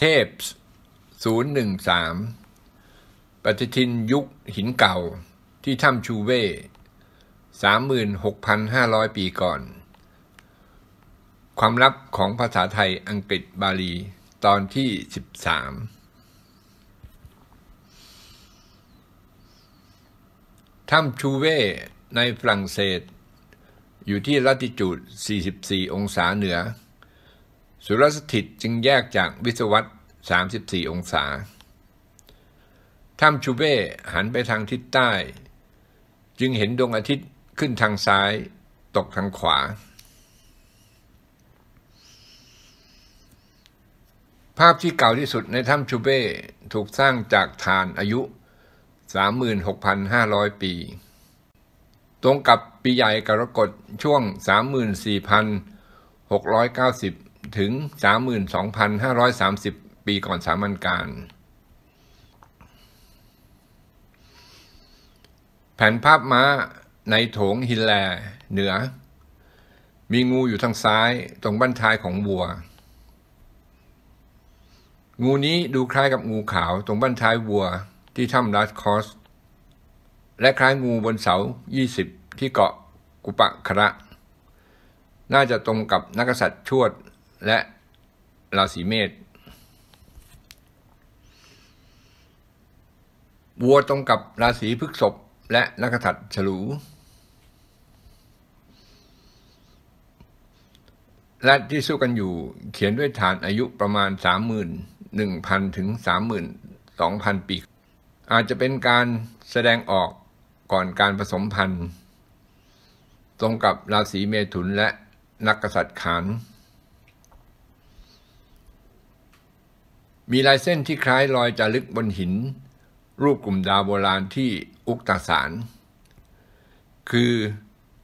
เทพ013ปฏิทินยุคหินเก่าที่ถ้ำชูเว่36,500 ปีก่อน ความลับของภาษาไทยอังกฤษบาลีตอนที่ 13ถ้ำชูเว่ในฝรั่งเศส อยู่ที่ละติจูด44 องศาเหนือสุรสถิตจึงแยกจากวิศวัต34 องศา ถ้ำชูเบ้หันไปทางทิศใต้ จึงเห็นดวงอาทิตย์ขึ้นทางซ้ายตกทางขวา ภาพที่เก่าที่สุดในถ้ำชูเบ้ถูกสร้างจากฐานอายุ 36,500 ปี ตรงกับปีใหญ่กรกฎช่วง 34,690ถึง 32,530 ปีก่อนสามัญการ แผนภาพม้าในโถงฮิลแลเหนือ มีงูอยู่ทางซ้ายตรงบัานท้ายของวัว งูนี้ดูคล้ายกับงูขาวตรงบัานท้ายวัวที่ถ้ำลาสคอส และคล้ายงูบนเสา 20 ที่เกาะกุปะคระ น่าจะตรงกับนักษัตริย์ชวดและราศีเมษวัวตรงกับราศีพฤกษภและนักถัดฉลูและที่สู้กันอยู่เขียนด้วยฐานอายุประมาณ31,000 ถึง32,000 ปี อาจจะเป็นการแสดงออกก่อนการผสมพันธุ์ตรงกับราศีเมถุนและนักกษัตริย์ขานมีลายเส้นที่คล้ายรอยจารึกบนหิน รูปกลุ่มดาวโบราณที่อุกตสาร คือ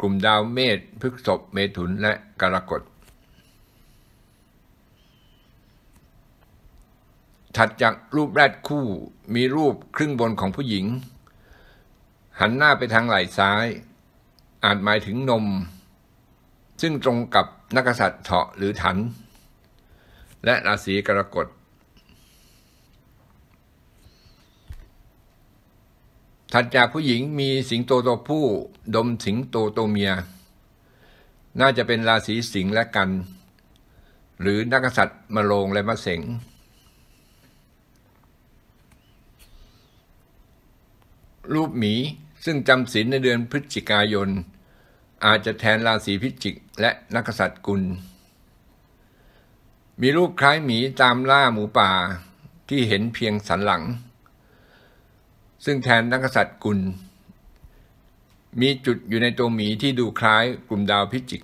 กลุ่มดาวเมษพฤกษบเมถุนและกรกฎถัดจากรูปแรกคู่มีรูปครึ่งบนของผู้หญิง หันหน้าไปทางไหล่ซ้าย อาจหมายถึงนม ซึ่งตรงกับนักษัตริย์เถาะหรือถัน และราศีกรกฎถัดจากผู้หญิงมีสิงโตตัวผู้ ดมสิงโตตัวเมีย น่าจะเป็นราศีสิงห์และกัน หรือนักษัตริย์มะโรงและมะเสงรูปหมี ซึ่งจำศีลในเดือนพฤศจิกายน อาจจะแทนราศีพิจิกและนักษัตริย์กุล มีรูปคล้ายหมีตามล่าหมูป่าที่เห็นเพียงสันหลังซึ่งแทนนักษัตริย์กุล มีจุดอยู่ในตัวหมีที่ดูคล้ายกลุ่มดาวพิจิก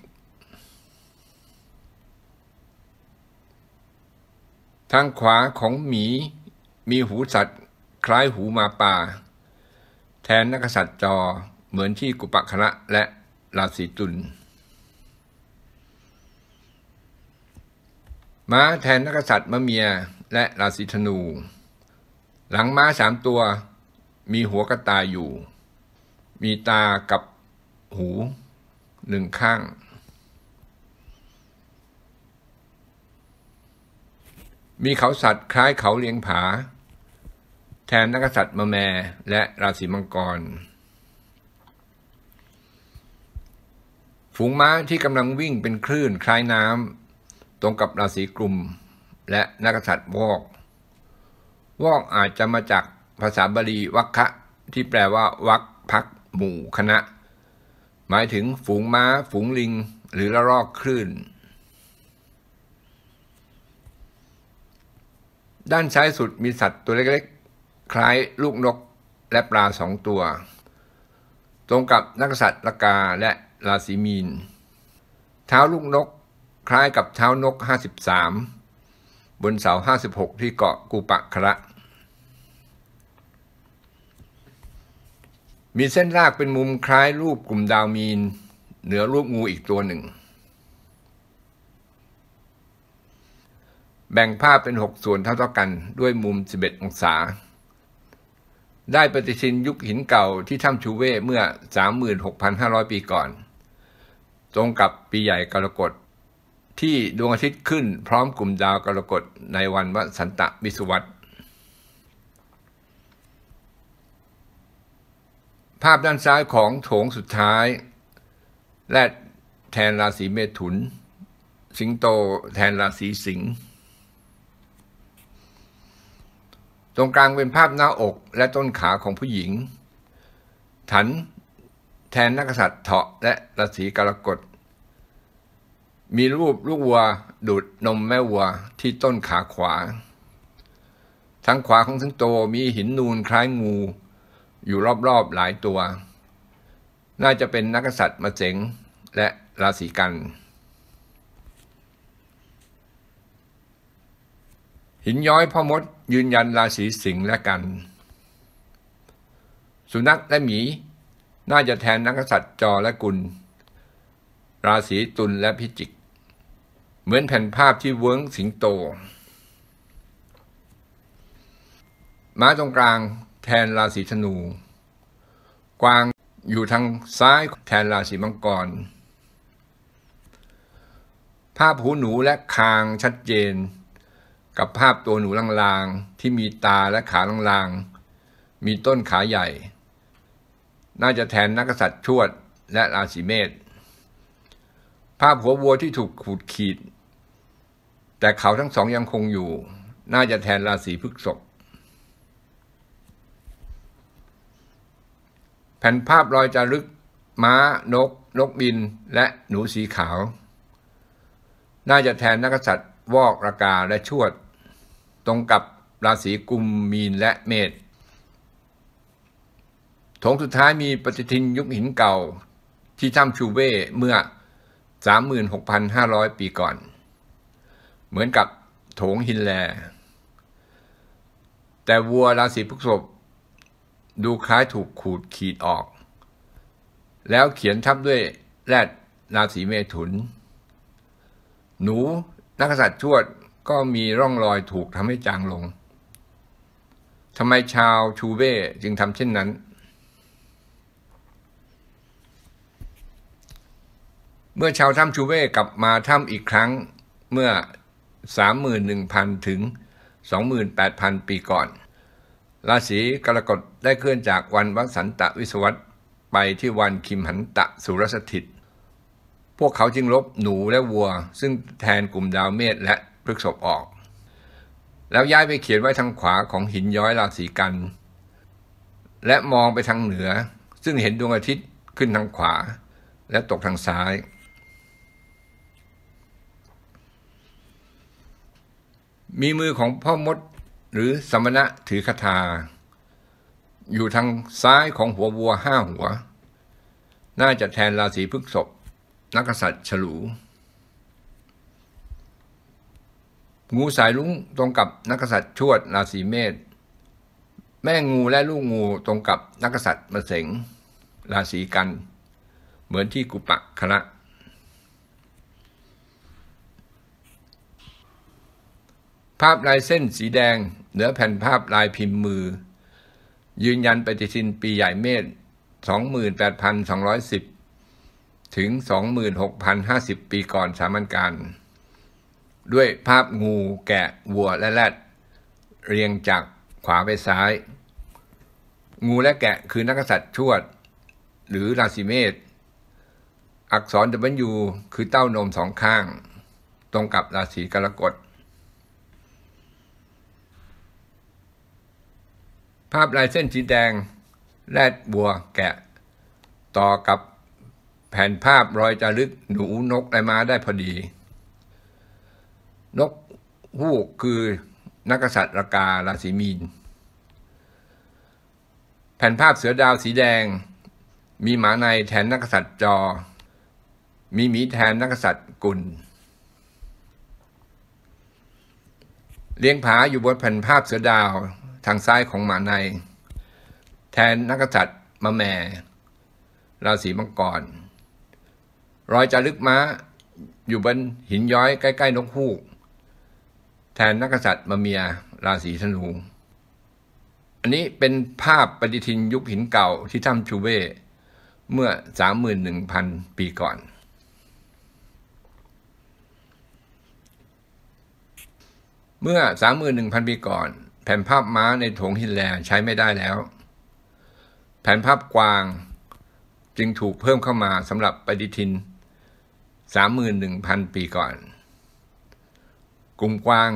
ทางขวาของหมีมีหูสัตว์คล้ายหูมาป่า แทนนักษัตริย์จอเหมือนที่กุปะคณะและราศีตุล ม้าแทนนักษัตริย์มะเมียและราศีธนู หลังม้าสามตัวมีหัวกระตาอยู่ มีตากับหู หนึ่งข้าง มีเขาสัตว์คล้ายเขาเลียงผา แทนนักษัตริย์มาแมและราศีมังกร ฝูงม้าที่กำลังวิ่งเป็นคลื่นคล้ายน้ำตรงกับราศีกลุ่ม และนักษัตริย์วอก วอกอาจจะมาจากภาษาบาลีวัคคะที่แปลว่า วักพัก หมู่คณะ หมายถึงฝูงม้า ฝูงลิง หรือละรอก คลื่น ด้านซ้ายสุดมีสัตว์ตัวเล็กๆ คล้ายลูกนก และปลาสองตัว ตรงกับนักสัตว์ลกาและราศีมีน เท้าลูกนก คล้ายกับเท้านก 53 บนเสา 56 ที่เกาะกูปะคระมีเส้นรากเป็นมุมคล้ายรูปกลุ่มดาวมีน เหนือรูปงูอีกตัวหนึ่ง แบ่งภาพเป็น 6 ส่วนเท่าๆกันด้วยมุม 11 องศา ได้ปฏิทินยุคหินเก่าที่ถ้ำชูเว่เมื่อ 36,500 ปีก่อน ตรงกับปีใหญ่กรกฎที่ดวงอาทิตย์ขึ้นพร้อมกลุ่มดาวกรกฎในวันวสันตะวิสุวัตรภาพด้านซ้ายของโถงสุดท้ายแรดแทนราศีเมถุน สิงโตแทนราศีสิง ตรงกลางเป็นภาพหน้าอกและต้นขาของผู้หญิง ถันแทนนักษัตริย์เถาะและราศีกรกฎ มีรูปลูกวัวดูดนมแม่วัวที่ต้นขาขวาทั้งขวาของสิงโตมีหินนูนคล้ายงูอยู่รอบๆหลายตัว น่าจะเป็นนักษัตริย์มะเจ๋งและราศีกัน หินย้อยพ่อมดยืนยันราศีสิงห์และกัน สุนัขและหมี น่าจะแทนนักษัตริย์จอและกุล ราศีตุลและพิจิก เหมือนแผ่นภาพที่เวิ้งสิงโตม้าตรงกลางแทนราศีธนู กวางอยู่ทางซ้ายแทนราศีมังกร ภาพหูหนูและคางชัดเจน กับภาพตัวหนูลาง ๆ ที่มีตาและขาลางๆมีต้นขาใหญ่ น่าจะแทนนักษัตริย์ชวดและราศีเมษ ภาพหัววัวที่ถูกขูดขีด แต่เขาทั้งสองยังคงอยู่ น่าจะแทนราศีพฤกษภแผ่นภาพรอยจารึกม้านก นกบินและหนูสีขาว น่าจะแทนนักษัตริย์วอกรากา และชวด ตรงกับราศีกุมมีนและเมษถงสุดท้ายมีปฏิทินยุคหินเก่าที่ถ้ำชูเว่เมื่อ 36,500 ปีก่อน เหมือนกับโถงหินแล แต่วัวราศีพฤษภดูคล้ายถูกขูดขีดออก แล้วเขียนทับด้วยแรดราศีเมถุน หนูนักษัตริย์ชวดก็มีร่องรอยถูกทำให้จางลงทำไมชาวชูเบ้จึงทำเช่นนั้น เมื่อชาวถ้ำชูเบ้กลับมาถ้ำอีกครั้งเมื่อ 31,000 ถึง 28,000 ปีก่อนราศีกรกฎได้เคลื่อนจากวันวัสันตะวิสวัตไปที่วันคิมหันตะสุรสถิต พวกเขาจึงลบหนูและวัว ซึ่งแทนกลุ่มดาวเมษและพฤกษบออก แล้วย้ายไปเขียนไว้ทางขวาของหินย้อยราศีกัน และมองไปทางเหนือ ซึ่งเห็นดวงอาทิตย์ขึ้นทางขวา และตกทางซ้าย มีมือของพ่อมดหรือสมณะถือคาถาอยู่ ทาง ซ้ายของหัววัวห้าหัว น่าจะแทนราศีพฤกษภนักษัตริย์ฉลู งูสายลุงตรงกับ นักษัตริย์ชวด ราศีเมษแม่งูและลูกงูตรงกับ นักษัตริย์มะเสง ราศีกัน เหมือนที่กุปะคณะภาพลายเส้นสีแดงเหนือแผ่นภาพลายพิมพ์มือ ยืนยันปฏิทินปีใหญ่เมษ28,210 ถึง 26,050 ปีก่อนสามัญการด้วยภาพงูแกะวัวและแรดเรียงจากขวาไปซ้าย งูและแกะคือนักษัตริย์ชวด หรือราศีเมษอักษร W คือเต้านมสองข้าง ตรงกับราศีกรกฎภาพลายเส้นสีแดงแรดบัวแกะ ต่อกับแผ่นภาพรอยจารึกหนูนกไอมาได้พอดี นกฮูกคือนักษัตริย์ราการาศีมีนแผ่นภาพเสือดาวสีแดง มีหมาในแทนนักษัตริย์จอ มีหมีแทนนักษัตริย์กุลเลี้ยงผาอยู่บนแผ่นภาพเสือดาวทางซ้ายของหมาใน แทนนักษัตริย์มะแม่ ราศีมังกร รอยจารึกม้า อยู่บนหินย้อยใกล้ๆนกฮูก แทนนักษัตริย์มะเมียราศีธนูอันนี้เป็นภาพปฏิทินยุคหินเก่าที่ถ้ำชูเว เมื่อ 31,000 ปีก่อน เมื่อ 31,000 ปีก่อนแผ่นภาพม้าในถงฮินแลใช้ไม่ได้แล้ว แผ่นภาพกวางจึงถูกเพิ่มเข้ามาสำหรับปฏิทิน 31,000 ปีก่อน กลุ่มกวาง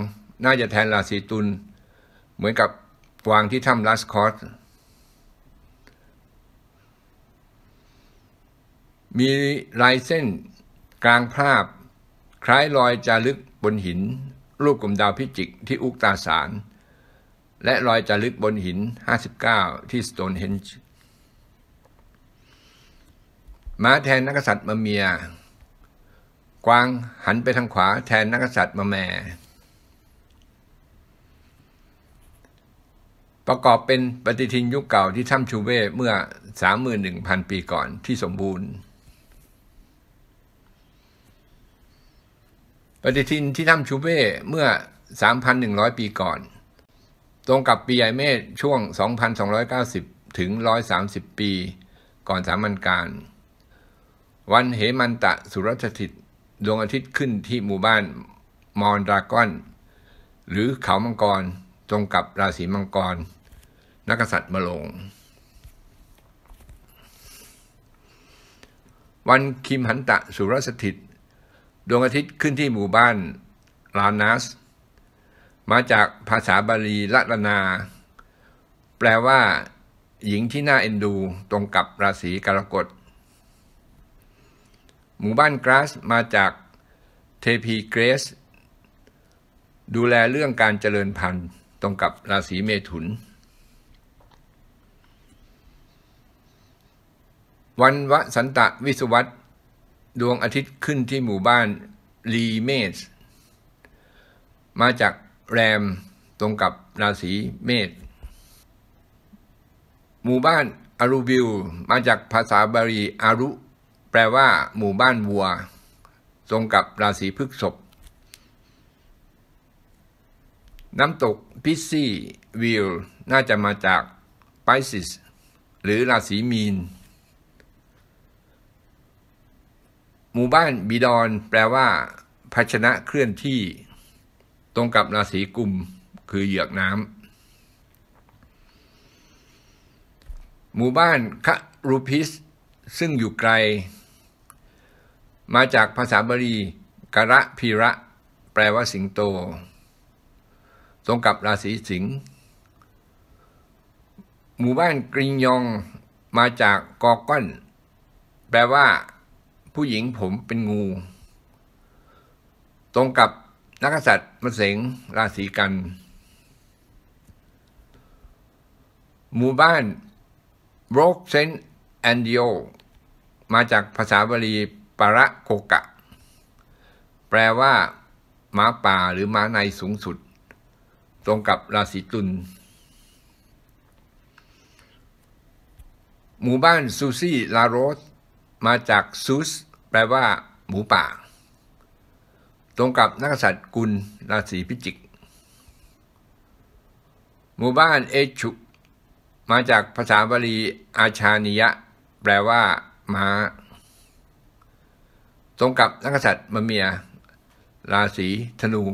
น่าจะแทนราศีตุลเหมือนกับกวางที่ถ้ำลัสคอสมีลายเส้นกลางภาพคล้ายรอยจารึกบนหินรูปกลุ่มดาวพิจิกที่อุกตาสารและรอยจารึกบนหิน 59 ที่ สโตนเฮนจ์ม้าแทนนักษัตริย์มาเมีย กวางหันไปทางขวาแทนนักษัตริย์มาแม่ ประกอบเป็นปฏิทินยุคเก่าที่ถ้ำชูเวเมื่อ 31,000 ปีก่อนที่สมบูรณ์ ปฏิทินที่ถ้ำชูเวเมื่อ 3,100 ปีก่อนตรงกับปีไอเมธช่วง 2,290 ถึง 130 ปี ก่อนสามัญการวันเหมันตะสุรสติตดวงอาทิตย์ขึ้นที่หมู่บ้าน มอนดรากอน หรือเขามังกรตรงกับราศีมังกรนักษัตริย์มลงวันคิมหันตะสุรสถิตดวงอาทิตย์ขึ้นที่หมู่บ้านลานัสมาจากภาษาบาลีละลนาแปลว่า หญิงที่น่าเอ็นดูตรงกับราศีกรกฎหมู่บ้านกราสมาจากเทพีเกรส ดูแลเรื่องการเจริญพันธุ์ ตรงกับราศีเมถุน วันวสันตะวิสวัตดวงอาทิตย์ขึ้นที่หมู่บ้านลีเมสมาจากแรมตรงกับราศีเมษหมู่บ้านอารูบิลมาจากภาษาบาลีอารุ แปลว่าหมู่บ้านวัวตรงกับราศีพฤษภน้ำตกพิซซี่วิลน่าจะมาจากไปซิส หรือราศีมีน หมู่บ้านบิดอนแปลว่าภาชนะเคลื่อนที่ตรงกับราศีกุมคือเหยือกน้ำ หมู่บ้านคะรูพิสซึ่งอยู่ไกล มาจากภาษาบาลีกระพีระแปลว่าสิงโต ตรงกับราศีสิงห์หมู่บ้านกริงยอง มาจากกอก้อนแปลว่าผู้หญิงผมเป็นงู ตรงกับนักษัตริย์มะเสงราศีกัน หมู่บ้านโรกเซนแอนดิโอมาจากภาษาบาลีปาระโกกะ แปลว่าหมาป่าหรือหมาในสูงสุด ตรงกับราศีตุลหมู่บ้านซูซี่ลาโรส มาจากซูสแปลว่าหมูป่าตรงกับนักษัตริย์กุลราศีพิจิกหมู่บ้านเอชุมาจากภาษาบาลีอาชานิยะแปลว่า ม้า ตรงกับนักษัตริย์มเมีย ราศีธนู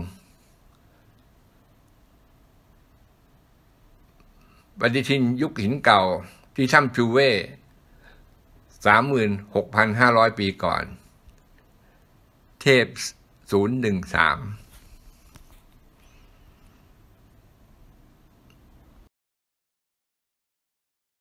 ปฏิทินยุคหินเก่าที่ถ้ำชูเว่สามหมื่นหกพันห้าร้อยปีก่อน เทพ013